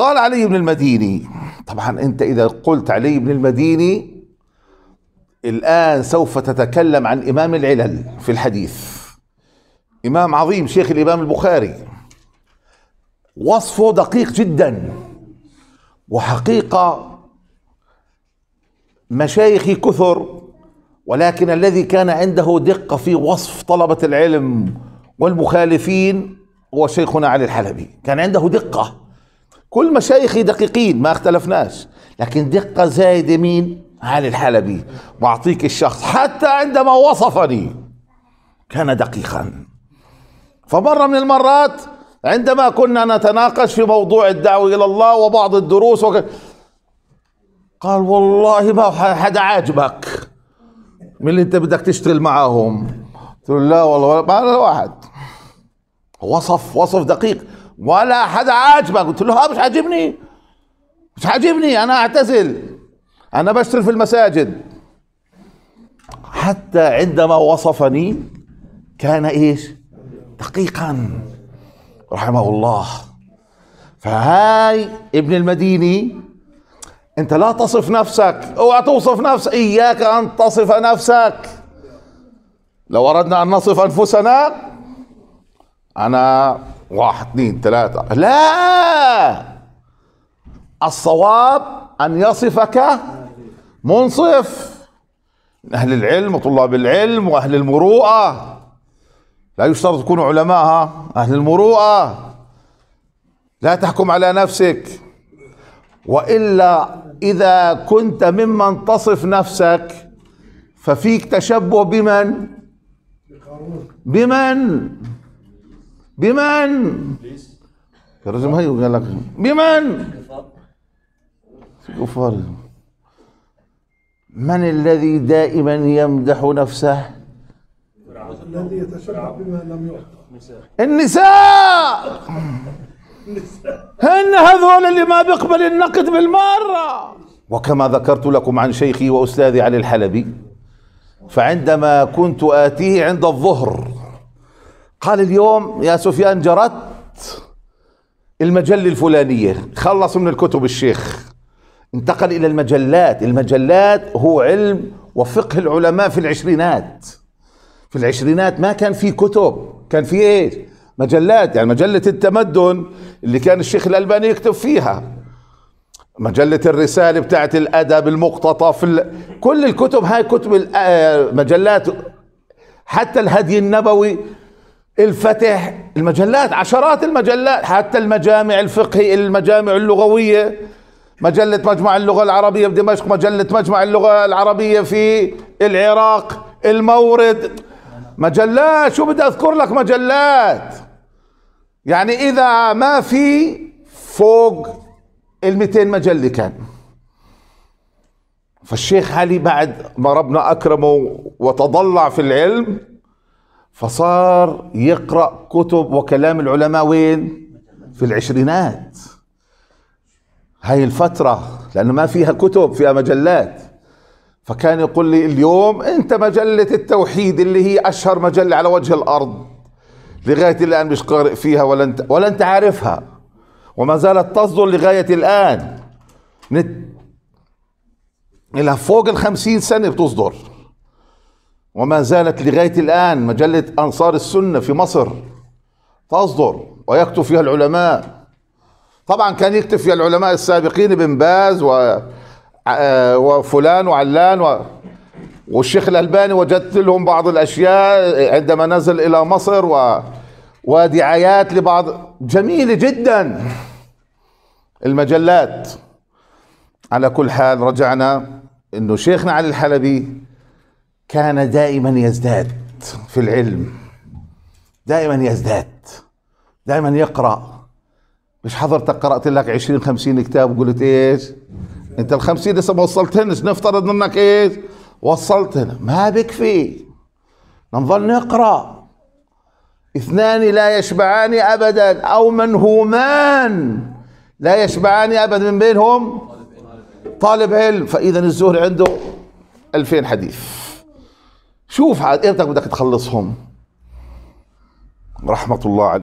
قال علي بن المديني طبعا انت اذا قلت علي بن المديني الان سوف تتكلم عن امام العلل في الحديث امام عظيم شيخ الامام البخاري وصفه دقيق جدا وحقيقه مشايخ كثر ولكن الذي كان عنده دقه في وصف طلبه العلم والمخالفين هو شيخنا علي الحلبي كان عنده دقه كل مشايخي دقيقين ما اختلفناش لكن دقة زايدة مين علي الحلبي بعطيك الشخص حتى عندما وصفني كان دقيقا فمرة من المرات عندما كنا نتناقش في موضوع الدعوة إلى الله وبعض الدروس وك... قال والله ما حدا عاجبك من اللي انت بدك تشتغل معاهم قلت له لا والله ما انا واحد وصف وصف دقيق ولا حدا عاجبك قلت له اه مش عاجبني مش عاجبني انا اعتزل انا بشتغل في المساجد حتى عندما وصفني كان ايش دقيقا رحمه الله فهاي ابن المديني انت لا تصف نفسك اوعى توصف نفسك اياك ان تصف نفسك لو اردنا ان نصف انفسنا انا واحد اثنين ثلاثة لا الصواب أن يصفك منصف أهل العلم وطلاب العلم وأهل المروءة لا يشترط تكونوا علماء أهل المروءة لا تحكم على نفسك وإلا إذا كنت ممن تصف نفسك ففيك تشبه بمن بمن بمن كرزم هاي وقال لك بمن كفار من الذي دائما يمدح نفسه الذي يتشرع بما لم يعطى النساء هن هذول اللي ما بيقبل النقد بالمرة وكما ذكرت لكم عن شيخي وأستاذي علي الحلبي فعندما كنت آتيه عند الظهر قال اليوم يا سفيان جرت المجلة الفلانية خلص من الكتب الشيخ انتقل إلى المجلات المجلات هو علم وفقه العلماء في العشرينات في العشرينات ما كان في كتب كان في ايش مجلات يعني مجلة التمدن اللي كان الشيخ الألباني يكتب فيها مجلة الرسالة بتاعت الأدب المقتطف كل الكتب هاي كتب آه، مجلات حتى الهدي النبوي الفتح المجلات عشرات المجلات حتى المجامع الفقهي المجامع اللغوية مجلة مجمع اللغة العربية بدمشق مجلة مجمع اللغة العربية في العراق المورد مجلات شو بدي أذكر لك مجلات يعني إذا ما في فوق ال 200 مجلة كان فالشيخ علي بعد ما ربنا أكرمه وتضلع في العلم فصار يقرأ كتب وكلام العلماء وين في العشرينات هاي الفترة لأنه ما فيها كتب فيها مجلات فكان يقول لي اليوم أنت مجلة التوحيد اللي هي أشهر مجلة على وجه الأرض لغاية الآن مش قارئ فيها ولا أنت ولا أنت عارفها وما زالت تصدر لغاية الآن نت... إلى فوق الخمسين سنة بتصدر وما زالت لغاية الآن مجلة أنصار السنة في مصر تصدر ويكتب فيها العلماء طبعا كان يكتب فيها العلماء السابقين ابن باز و آه، وفلان وعلان و والشيخ الألباني وجدت لهم بعض الأشياء عندما نزل إلى مصر و ودعايات لبعض جميلة جدا المجلات على كل حال رجعنا انه شيخنا علي الحلبي كان دائما يزداد في العلم دائما يزداد دائما يقرأ مش حضرتك قرأت لك 20 50 كتاب وقلت ايش؟ انت ال 50 لسه ما وصلتنش نفترض انك ايش؟ وصلتنا ما بكفي نظل نقرأ اثنان لا يشبعان ابدا او منهومان لا يشبعان ابدا من بينهم طالب علم فاذا الزهري عنده 2000 حديث شوف عاد بدك تخلصهم رحمة الله عليك